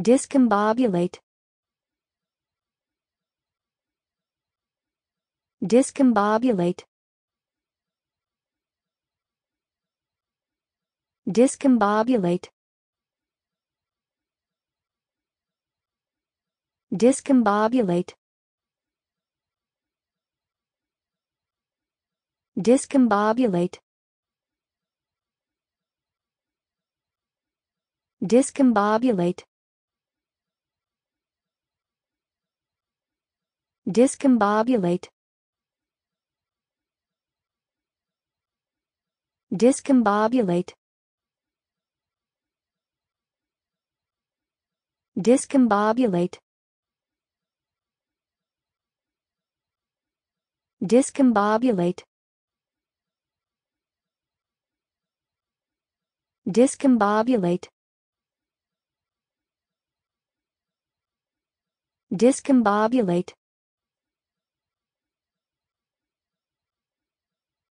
Discombobulate Discombobulate Discombobulate Discombobulate Discombobulate Discombobulate Discombobulate Discombobulate Discombobulate Discombobulate Discombobulate Discombobulate